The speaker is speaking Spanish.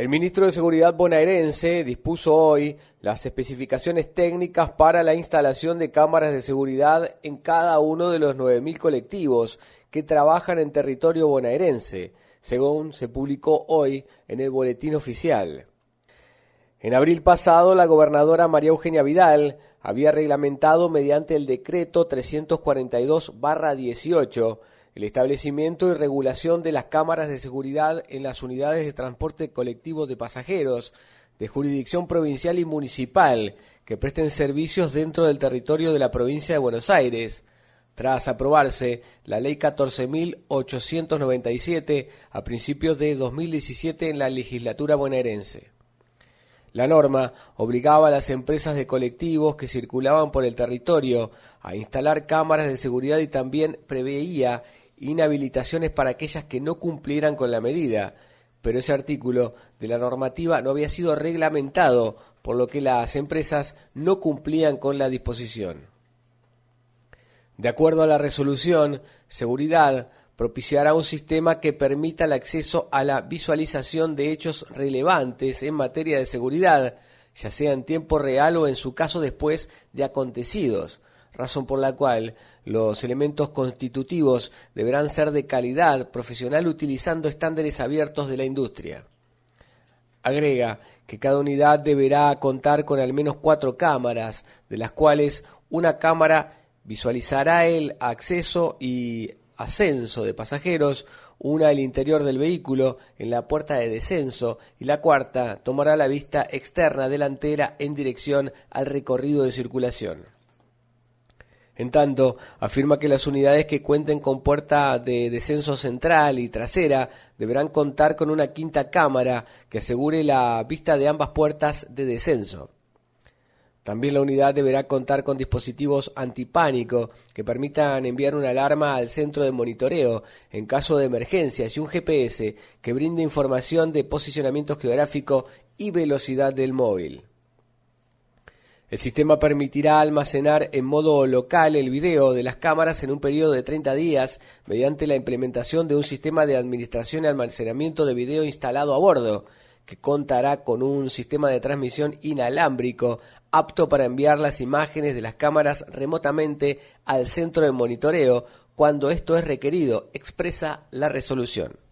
El ministro de Seguridad bonaerense dispuso hoy las especificaciones técnicas para la instalación de cámaras de seguridad en cada uno de los 9.000 colectivos que trabajan en territorio bonaerense, según se publicó hoy en el Boletín Oficial. En abril pasado, la gobernadora María Eugenia Vidal había reglamentado mediante el decreto 342-18 el establecimiento y regulación de las cámaras de seguridad en las unidades de transporte colectivo de pasajeros de jurisdicción provincial y municipal que presten servicios dentro del territorio de la provincia de Buenos Aires. Tras aprobarse la Ley 14.897 a principios de 2017 en la legislatura bonaerense. La norma obligaba a las empresas de colectivos que circulaban por el territorio a instalar cámaras de seguridad y también preveía inhabilitaciones para aquellas que no cumplieran con la medida. Pero ese artículo de la normativa no había sido reglamentado, por lo que las empresas no cumplían con la disposición. De acuerdo a la resolución, seguridad propiciará un sistema que permita el acceso a la visualización de hechos relevantes en materia de seguridad, ya sea en tiempo real o en su caso después de acontecidos, razón por la cual los elementos constitutivos deberán ser de calidad profesional utilizando estándares abiertos de la industria. Agrega que cada unidad deberá contar con al menos cuatro cámaras, de las cuales una cámara visualizará el acceso y ascenso de pasajeros, una al interior del vehículo en la puerta de descenso y la cuarta tomará la vista externa delantera en dirección al recorrido de circulación. En tanto, afirma que las unidades que cuenten con puerta de descenso central y trasera deberán contar con una quinta cámara que asegure la vista de ambas puertas de descenso. También la unidad deberá contar con dispositivos antipánico que permitan enviar una alarma al centro de monitoreo en caso de emergencias y un GPS que brinde información de posicionamiento geográfico y velocidad del móvil. El sistema permitirá almacenar en modo local el video de las cámaras en un periodo de 30 días mediante la implementación de un sistema de administración y almacenamiento de video instalado a bordo que contará con un sistema de transmisión inalámbrico apto para enviar las imágenes de las cámaras remotamente al centro de monitoreo cuando esto es requerido, expresa la resolución.